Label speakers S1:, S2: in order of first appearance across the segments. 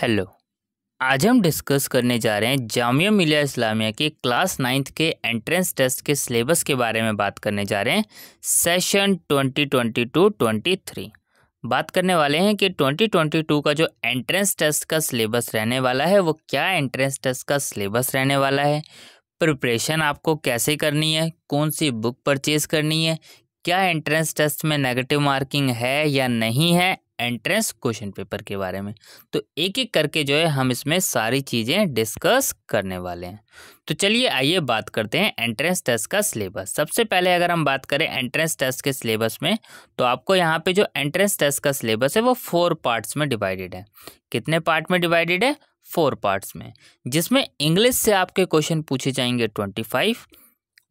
S1: hello आज हम discuss करने जा रहे हैं जामिया मिलिया इस्लामिया के क्लास नाइन्थ के एंट्रेंस टेस्ट के सिलेबस के बारे में बात करने जा रहे हैं session twenty twenty two twenty three बात करने वाले हैं कि ट्वेंटी ट्वेंटी टू का जो एंट्रेंस टेस्ट का सिलेबस रहने वाला है वो क्या एंट्रेंस टेस्ट का सिलेबस रहने वाला है प्रिपरेशन आपको कैसे करनी है कौन सी बुक परचेज़ करनी है क्या एंट्रेंस टेस्ट में नेगेटिव मार्किंग है या नहीं है एंट्रेंस क्वेश्चन पेपर के बारे में तो एक एक करके जो है हम इसमें सारी चीज़ें डिस्कस करने वाले हैं तो चलिए आइए बात करते हैं एंट्रेंस टेस्ट का सिलेबस सबसे पहले अगर हम बात करें एंट्रेंस टेस्ट के सिलेबस में तो आपको यहाँ पे जो एंट्रेंस टेस्ट का सिलेबस है वो फोर पार्ट्स में डिवाइडेड है कितने पार्ट में डिवाइडेड है फोर पार्ट्स में जिसमें इंग्लिश से आपके क्वेश्चन पूछे जाएंगे ट्वेंटी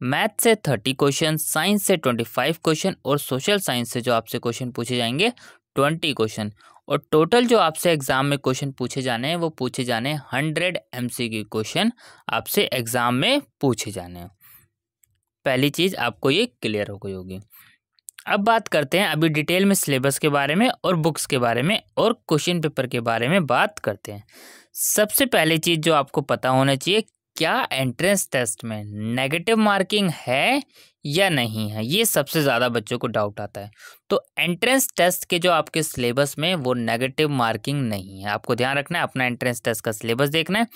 S1: मैथ से थर्टी क्वेश्चन साइंस से ट्वेंटी फाइव क्वेश्चन और सोशल साइंस से जो आपसे क्वेश्चन पूछे जाएंगे ट्वेंटी क्वेश्चन और टोटल जो आपसे एग्ज़ाम में क्वेश्चन पूछे जाने हैं वो पूछे जाने हैं हंड्रेड एम क्वेश्चन आपसे एग्ज़ाम में पूछे जाने हैं पहली चीज़ आपको ये क्लियर हो गई होगी अब बात करते हैं अभी डिटेल में सिलेबस के बारे में और बुक्स के बारे में और क्वेश्चन पेपर के बारे में बात करते हैं सबसे पहली चीज़ जो आपको पता होना चाहिए क्या एंट्रेंस टेस्ट में नेगेटिव मार्किंग है या नहीं है ये सबसे ज़्यादा बच्चों को डाउट आता है तो एंट्रेंस टेस्ट के जो आपके सिलेबस में वो नेगेटिव मार्किंग नहीं है आपको ध्यान रखना है अपना एंट्रेंस टेस्ट का सिलेबस देखना है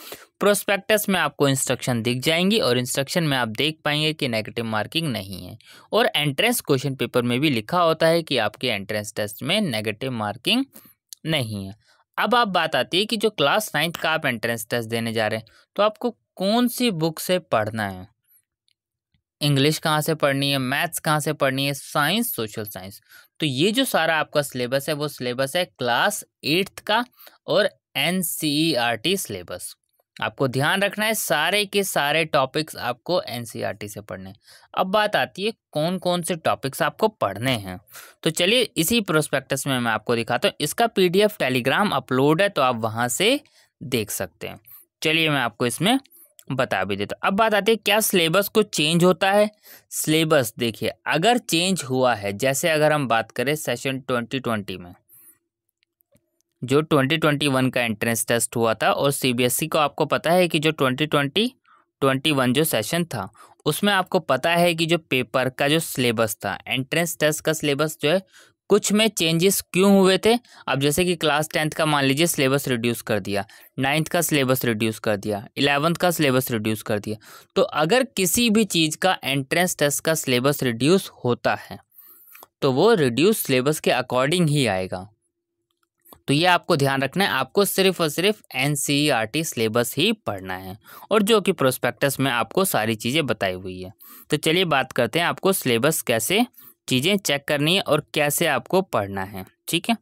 S1: प्रोस्पेक्टस में आपको इंस्ट्रक्शन दिख जाएंगी और इंस्ट्रक्शन में आप देख पाएंगे कि नेगेटिव मार्किंग नहीं है और एंट्रेंस क्वेश्चन पेपर में भी लिखा होता है कि आपके एंट्रेंस टेस्ट में नेगेटिव मार्किंग नहीं है अब आप बात आती है कि जो क्लास नाइन्थ का आप एंट्रेंस टेस्ट देने जा रहे हैं तो आपको कौन सी बुक से पढ़ना है इंग्लिश कहाँ से पढ़नी है मैथ्स कहाँ से पढ़नी है साइंस सोशल साइंस तो ये जो सारा आपका सिलेबस है वो सिलेबस है क्लास एट्थ का और एन सिलेबस आपको ध्यान रखना है सारे के सारे टॉपिक्स आपको एन से पढ़ने अब बात आती है कौन कौन से टॉपिक्स आपको पढ़ने हैं तो चलिए इसी प्रोस्पेक्टस में मैं आपको दिखाता हूँ इसका पीडीएफ टेलीग्राम अपलोड है तो आप वहाँ से देख सकते हैं चलिए मैं आपको इसमें बता भी देता अब बात आती है क्या सिलेबस को चेंज होता है सिलेबस देखिए अगर चेंज हुआ है जैसे अगर हम बात करें सेशन ट्वेंटी ट्वेंटी में जो ट्वेंटी ट्वेंटी वन का एंट्रेंस टेस्ट हुआ था और सीबीएसई e को आपको पता है कि जो ट्वेंटी ट्वेंटी ट्वेंटी वन जो सेशन था उसमें आपको पता है कि जो पेपर का जो सिलेबस था एंट्रेंस टेस्ट का सिलेबस जो है कुछ में चेंजेस क्यों हुए थे अब जैसे कि क्लास टेंथ का मान लीजिए सिलेबस रिड्यूस कर दिया नाइन्थ का सिलेबस रिड्यूस कर दिया इलेवंथ का सिलेबस रिड्यूस कर दिया तो अगर किसी भी चीज़ का एंट्रेंस टेस्ट का सिलेबस रिड्यूस होता है तो वो रिड्यूस सिलेबस के अकॉर्डिंग ही आएगा तो ये आपको ध्यान रखना है आपको सिर्फ और सिर्फ एन सिलेबस e ही पढ़ना है और जो कि प्रोस्पेक्टस में आपको सारी चीज़ें बताई हुई है तो चलिए बात करते हैं आपको सिलेबस कैसे चीज़ें चेक करनी है और कैसे आपको पढ़ना है ठीक है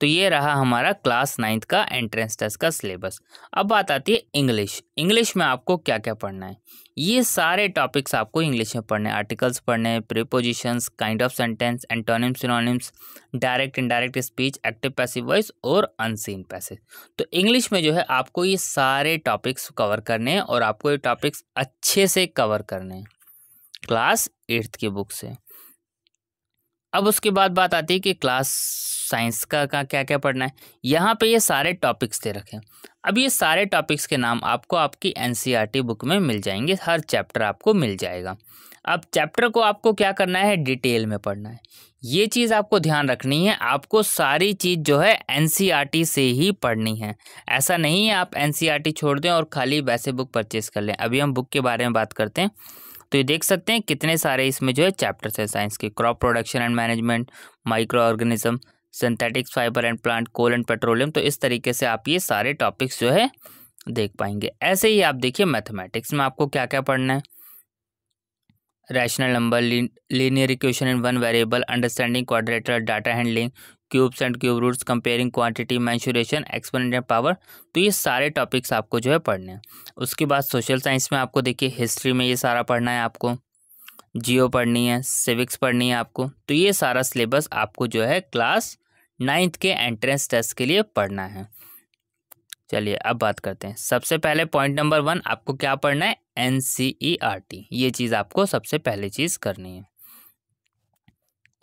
S1: तो ये रहा हमारा क्लास नाइन्थ का एंट्रेंस टेस्ट का सिलेबस अब बात आती है इंग्लिश इंग्लिश में आपको क्या क्या पढ़ना है ये सारे टॉपिक्स आपको इंग्लिश में पढ़ने हैं आर्टिकल्स पढ़ने हैं prepositions kind of sentence antonyms synonyms direct indirect speech active passive voice और अनसीन पैसेज तो इंग्लिश में जो है आपको ये सारे टॉपिक्स कवर करने हैं और आपको ये टॉपिक्स अच्छे से कवर करने हैं क्लास एट्थ की बुक से अब उसके बाद बात आती है कि क्लास साइंस का, का क्या क्या पढ़ना है यहाँ पे ये सारे टॉपिक्स दे रखे हैं अब ये सारे टॉपिक्स के नाम आपको आपकी एन e बुक में मिल जाएंगे हर चैप्टर आपको मिल जाएगा अब चैप्टर को आपको क्या करना है डिटेल में पढ़ना है ये चीज़ आपको ध्यान रखनी है आपको सारी चीज़ जो है एन e से ही पढ़नी है ऐसा नहीं है आप एन e छोड़ दें और खाली वैसे बुक परचेज़ कर लें अभी हम बुक के बारे में बात करते हैं तो ये देख सकते हैं कितने सारे इसमें जो है चैप्टर्स हैं साइंस के crop production and management micro organism synthetics fibre and plant coal and petroleum तो इस तरीके से आप ये सारे टॉपिक्स जो है देख पाएंगे ऐसे ही आप देखिए मैथमेटिक्स में आपको क्या क्या पढ़ना है rational number linear equation in one variable understanding quadrilateral data handling cubes and cube roots comparing quantity mensuration exponent and power तो ये सारे टॉपिक्स आपको जो है पढ़ने हैं उसके बाद सोशल साइंस में आपको देखिए हिस्ट्री में ये सारा पढ़ना है आपको जियो पढ़नी है सिविक्स पढ़नी है आपको तो ये सारा सिलेबस आपको जो है क्लास नाइन्थ के एंट्रेंस टेस्ट के लिए पढ़ना है चलिए अब बात करते हैं सबसे पहले पॉइंट नंबर वन आपको क्या पढ़ना है N C E R T ये चीज़ आपको सबसे पहले चीज़ करनी है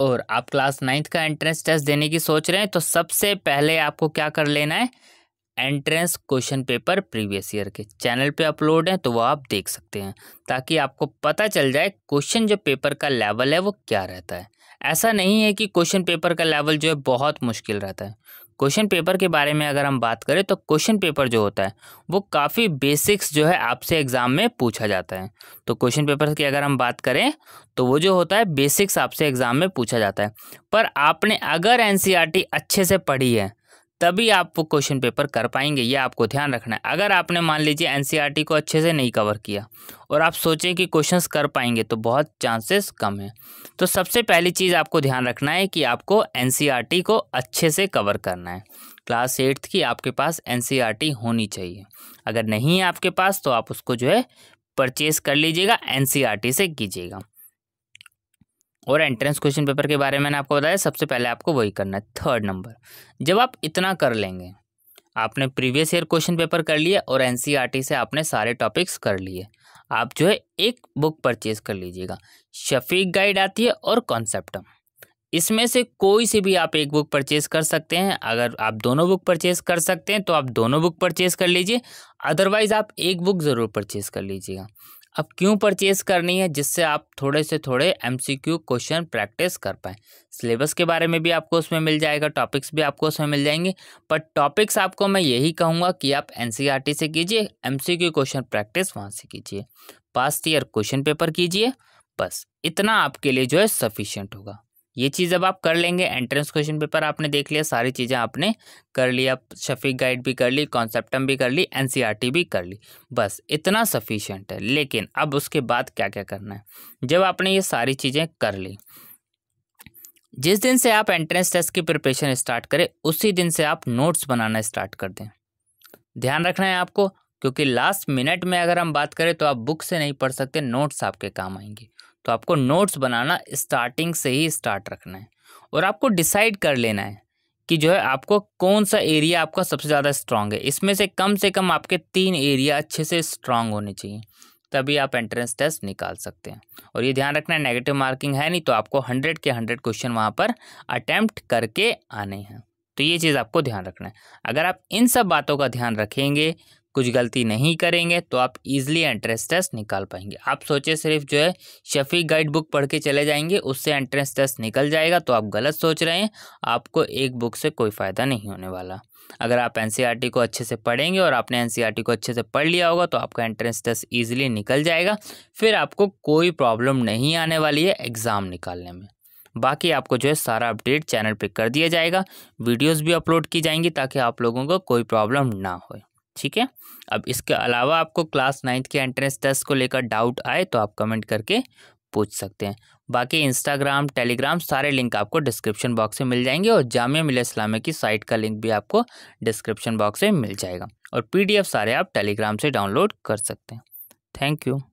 S1: और आप क्लास नाइन्थ का एंट्रेंस टेस्ट देने की सोच रहे हैं तो सबसे पहले आपको क्या कर लेना है entrance question paper previous year के चैनल पे अपलोड है तो वो आप देख सकते हैं ताकि आपको पता चल जाए क्वेश्चन जो पेपर का लेवल है वो क्या रहता है ऐसा नहीं है कि क्वेश्चन पेपर का लेवल जो है बहुत मुश्किल रहता है क्वेश्चन पेपर के बारे में अगर हम बात करें तो क्वेश्चन पेपर जो होता है वो काफ़ी बेसिक्स जो है आपसे एग्ज़ाम में पूछा जाता है तो क्वेश्चन पेपर की अगर हम बात करें तो वो जो होता है बेसिक्स आपसे एग्ज़ाम में पूछा जाता है पर आपने अगर एन अच्छे से पढ़ी है तभी आप वो क्वेश्चन पेपर कर पाएंगे ये आपको ध्यान रखना है अगर आपने मान लीजिए एनसीईआरटी e को अच्छे से नहीं कवर किया और आप सोचें कि क्वेश्चंस कर पाएंगे तो बहुत चांसेस कम है तो सबसे पहली चीज़ आपको ध्यान रखना है कि आपको एनसीईआरटी e को अच्छे से कवर करना है क्लास एट्थ की आपके पास एन e होनी चाहिए अगर नहीं है आपके पास तो आप उसको जो है परचेस कर लीजिएगा एन से कीजिएगा और एंट्रेंस क्वेश्चन पेपर के बारे में मैंने आपको बताया सबसे पहले आपको वही करना है थर्ड नंबर जब आप इतना कर लेंगे आपने प्रीवियस ईयर क्वेश्चन पेपर कर लिए और एन e से आपने सारे टॉपिक्स कर लिए आप जो है एक बुक परचेज कर लीजिएगा शफीक गाइड आती है और कॉन्सेप्टम इसमें से कोई से भी आप एक बुक परचेज कर सकते हैं अगर आप दोनों बुक परचेज कर सकते हैं तो आप दोनों बुक परचेज कर लीजिए अदरवाइज़ आप एक बुक ज़रूर परचेज कर लीजिएगा अब क्यों परचेज करनी है जिससे आप थोड़े से थोड़े एमसीक्यू क्वेश्चन प्रैक्टिस कर पाएँ सिलेबस के बारे में भी आपको उसमें मिल जाएगा टॉपिक्स भी आपको उसमें मिल जाएंगे पर टॉपिक्स आपको मैं यही कहूँगा कि आप टी e से कीजिए क्यू क्वेश्चन प्रैक्टिस वहाँ से कीजिए पास्ट ईयर क्वेश्चन पेपर कीजिए बस इतना आपके लिए जो है सफिशियंट होगा ये चीज़ अब आप कर लेंगे एंट्रेंस क्वेश्चन पेपर आपने देख लिया सारी चीज़ें आपने कर लिया शफीक गाइड भी कर ली कॉन्सेप्टम भी कर ली एनसीईआरटी e भी कर ली बस इतना सफिशियंट है लेकिन अब उसके बाद क्या क्या करना है जब आपने ये सारी चीज़ें कर ली जिस दिन से आप एंट्रेंस टेस्ट की प्रिपरेशन स्टार्ट करें उसी दिन से आप नोट्स बनाना स्टार्ट कर दें ध्यान रखना है आपको क्योंकि लास्ट मिनट में अगर हम बात करें तो आप बुक से नहीं पढ़ सकते नोट्स आपके काम आएंगे तो आपको नोट्स बनाना स्टार्टिंग से ही स्टार्ट रखना है और आपको डिसाइड कर लेना है कि जो है आपको कौन सा एरिया आपका सबसे ज़्यादा स्ट्रांग है इसमें से कम से कम आपके तीन एरिया अच्छे से स्ट्रांग होने चाहिए तभी आप एंट्रेंस टेस्ट निकाल सकते हैं और ये ध्यान रखना है नेगेटिव मार्किंग है नहीं तो आपको हंड्रेड के हंड्रेड क्वेश्चन वहाँ पर अटैम्प्ट करके आने हैं तो ये चीज़ आपको ध्यान रखना है अगर आप इन सब बातों का ध्यान रखेंगे कुछ गलती नहीं करेंगे तो आप इजीली एंट्रेंस टेस्ट निकाल पाएंगे आप सोचे सिर्फ जो है शफी गाइड बुक पढ़ के चले जाएंगे उससे एंट्रेंस टेस्ट निकल जाएगा तो आप गलत सोच रहे हैं आपको एक बुक से कोई फ़ायदा नहीं होने वाला अगर आप एन e को अच्छे से पढ़ेंगे और आपने एन e को अच्छे से पढ़ लिया होगा तो आपका एंट्रेंस टेस्ट ईजिली निकल जाएगा फिर आपको कोई प्रॉब्लम नहीं आने वाली है एग्ज़ाम निकालने में बाकी आपको जो है सारा अपडेट चैनल पे कर दिया जाएगा वीडियोस भी अपलोड की जाएंगी ताकि आप लोगों को कोई प्रॉब्लम ना हो ठीक है अब इसके अलावा आपको क्लास नाइन्थ के एंट्रेंस टेस्ट को लेकर डाउट आए तो आप कमेंट करके पूछ सकते हैं बाकी इंस्टाग्राम टेलीग्राम सारे लिंक आपको डिस्क्रिप्शन बॉक्स में मिल जाएंगे और जामिया मिल इस्लामिया की साइट का लिंक भी आपको डिस्क्रिप्शन बॉक्स में मिल जाएगा और पीडीएफ सारे आप टेलीग्राम से डाउनलोड कर सकते हैं थैंक यू